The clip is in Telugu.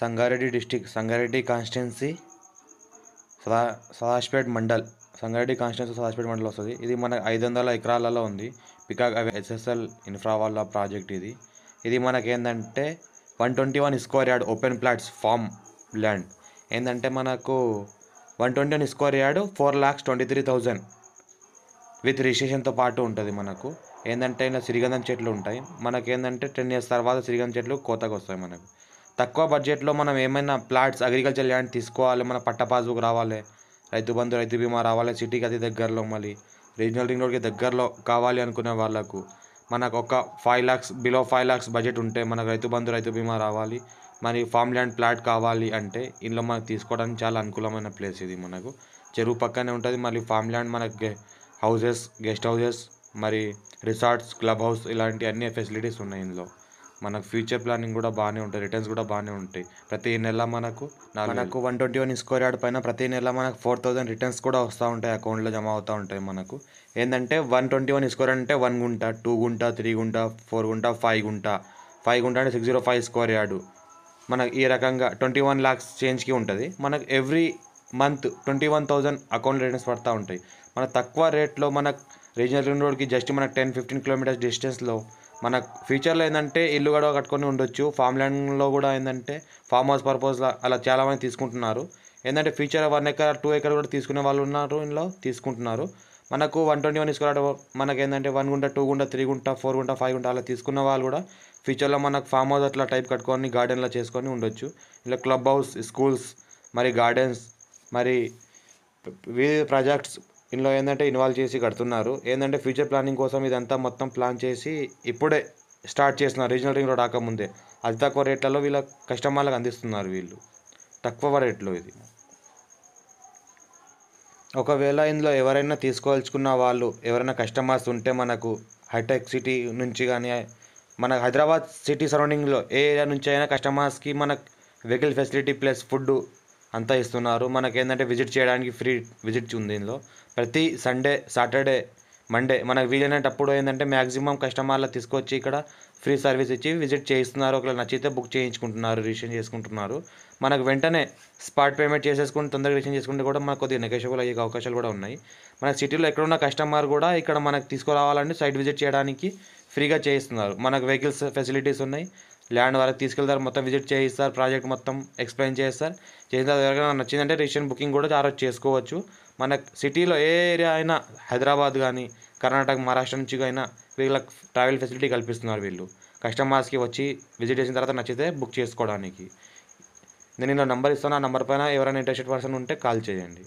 సంగారెడ్డి డిస్టిక్ సంగారెడ్డి కాన్స్టిట్యున్సీ సదా సదాష్పేట్ మండల్ సంగారెడ్డి కాన్స్టిట్యున్సీ సదాజ్పేట్ మండల్ వస్తుంది ఇది మన ఐదు వందల ఎకరాలలో ఉంది పికాక్ ఎస్ఎస్ఎల్ ఇన్ఫ్రా వాళ్ళ ప్రాజెక్ట్ ఇది ఇది మనకి ఏంటంటే one twenty one square yard open plots farm land ఏంటంటే మనకు one twenty one square yard four lakhs twenty three thousand with రిజిస్ట్రేషన్తో పాటు ఉంటుంది మనకు ఏంటంటే ఇలా సిరిగంధం చెట్లు ఉంటాయి మనకేంటంటే టెన్ ఇయర్స్ తర్వాత సిరిగంధం చెట్లు కోతకు వస్తాయి మనకు తక్కువ బడ్జెట్లో మనం ఏమైనా ప్లాట్స్ అగ్రికల్చర్ ల్యాండ్ తీసుకోవాలి మన పట్ట పాస్బుక్ రావాలి రైతు బంధు రైతు బీమా రావాలి సిటీకి అతి దగ్గరలో మళ్ళీ రీజనల్ రింగ్ రోడ్కి దగ్గరలో కావాలి అనుకునే వాళ్ళకు మనకు ఒక five lakhs below five lakhs budget ఉంటే మనకు రైతు బంధు రైతు బీమా రావాలి మరి ఫామ్ ల్యాండ్ ప్లాట్ కావాలి అంటే ఇందులో మనకు తీసుకోవడానికి చాలా అనుకూలమైన ప్లేస్ ఇది మనకు చెరువు పక్కనే ఉంటుంది మళ్ళీ ఫామ్ ల్యాండ్ మనకు హౌజెస్ గెస్ట్ హౌజెస్ మరి రిసార్ట్స్ క్లబ్ హౌస్ ఇలాంటి అన్ని ఫెసిలిటీస్ ఉన్నాయి ఇందులో మనకు ఫ్యూచర్ ప్లానింగ్ కూడా బాగానే ఉంటుంది రిటర్న్స్ కూడా బాగానే ఉంటాయి ప్రతి నెల మనకు మనకు one twenty one square yard పైన ప్రతి నెల మనకు ఫోర్ థౌసండ్ రిటర్న్స్ కూడా వస్తూ ఉంటాయి అకౌంట్లో జమ అవుతూ ఉంటాయి మనకు ఏంటంటే వన్ ట్వంటీ వన్ స్కోర్ అంటే వన్ గుంట టూ గుంట త్రీ గుంట ఫోర్ గుంట ఫైవ్ గుంట ఫైవ్ గుంట అంటే six zero five square yard మనకు ఈ రకంగా ట్వంటీ వన్ ల్యాక్స్ చేంజ్కి ఉంటుంది మనకు every month twenty one thousand account returns పడుతూ ఉంటాయి మన తక్కువ రేట్లో మనకు రీజనల్ రింగ్ రోడ్కి జస్ట్ మనకు టెన్ ఫిఫ్టీన్ కిలోమీటర్స్ డిస్టెన్స్లో మన ఫ్యూచర్లో ఏంటంటే ఇల్లు కూడా కట్టుకొని ఉండొచ్చు ఫామ్ ల్యాండ్లో కూడా ఏంటంటే ఫామ్ హౌస్ పర్పస్ అలా చాలామంది తీసుకుంటున్నారు ఏంటంటే future one acre two acre కూడా తీసుకునే వాళ్ళు ఉన్నారు ఇందులో తీసుకుంటున్నారు మనకు వన్ ట్వంటీ వన్ స్క్వేర్ మనకు ఏంటంటే వన్ గుంట టూ గుంట త్రీ గుంట ఫోర్ గుంట ఫైవ్ గుంట అలా తీసుకున్న వాళ్ళు కూడా ఫ్యూచర్లో మనకు ఫామ్ హౌస్ అట్లా టైప్ కట్టుకొని గార్డెన్లో చేసుకొని ఉండొచ్చు ఇలా క్లబ్ హౌస్ స్కూల్స్ మరి గార్డెన్స్ మరి వివిధ ప్రాజెక్ట్స్ ఇందులో ఏంటంటే ఇన్వాల్వ్ చేసి కడుతున్నారు ఏంటంటే ఫ్యూచర్ ప్లానింగ్ కోసం ఇదంతా మొత్తం ప్లాన్ చేసి ఇప్పుడే స్టార్ట్ చేస్తున్నారు రీజనల్ రింగ్ రోడ్ ఆకముందే అతి తక్కువ రేట్లలో వీళ్ళ కస్టమర్లకు అందిస్తున్నారు వీళ్ళు తక్కువ రేట్లో ఇది ఒకవేళ ఇందులో ఎవరైనా తీసుకోవాల్చుకున్న వాళ్ళు ఎవరైనా కస్టమర్స్ ఉంటే మనకు హైటెక్ సిటీ నుంచి కానీ మన హైదరాబాద్ సిటీ సరౌండింగ్లో ఏ ఏరియా నుంచి అయినా కస్టమర్స్కి మనకు వెహికల్ ఫెసిలిటీ ప్లస్ ఫుడ్ అంతా ఇస్తున్నారు ఏంటంటే విజిట్ చేయడానికి ఫ్రీ విజిట్ ఉంది దీనిలో ప్రతి సండే సాటర్డే మండే మనకు వీలైనటప్పుడు ఏంటంటే మ్యాక్సిమం కస్టమర్లు తీసుకొచ్చి ఇక్కడ ఫ్రీ సర్వీస్ ఇచ్చి విజిట్ చేయిస్తున్నారు ఒకవేళ నచ్చితే బుక్ చేయించుకుంటున్నారు రిజిస్ట్రేషన్ చేసుకుంటున్నారు మనకు వెంటనే స్పాట్ పేమెంట్ చేసేసుకుని తొందరగా రిజిస్ట్రేషన్ చేసుకుంటే కూడా మనకు కొద్దిగా నెగోషియబుల్ అయ్యే అవకాశాలు కూడా ఉన్నాయి మన సిటీలో ఎక్కడున్న కస్టమర్ కూడా ఇక్కడ మనకు తీసుకురావాలంటే సైట్ విజిట్ చేయడానికి ఫ్రీగా చేయిస్తున్నారు మనకు వెహికల్స్ ఫెసిలిటీస్ ఉన్నాయి ల్యాండ్ వరకు తీసుకెళ్తారు మొత్తం విజిట్ చేయిస్తారు ప్రాజెక్ట్ మొత్తం ఎక్స్ప్లెయిన్ చేస్తారు చేసిన తర్వాత ఎవరికైనా నచ్చిందంటే రిజిస్ట్రేషన్ బుకింగ్ కూడా చాలా చేసుకోవచ్చు మన సిటీలో ఏ ఏరియా అయినా హైదరాబాద్ కానీ కర్ణాటక మహారాష్ట్ర నుంచి అయినా వీళ్ళకి ట్రావెల్ ఫెసిలిటీ కల్పిస్తున్నారు వీళ్ళు కస్టమర్స్కి వచ్చి విజిట్ చేసిన తర్వాత నచ్చితే బుక్ చేసుకోవడానికి నేను ఇలా నంబర్ ఇస్తాను ఆ నంబర్ పైన ఎవరైనా ఇంట్రెస్టెడ్ పర్సన్ ఉంటే కాల్ చేయండి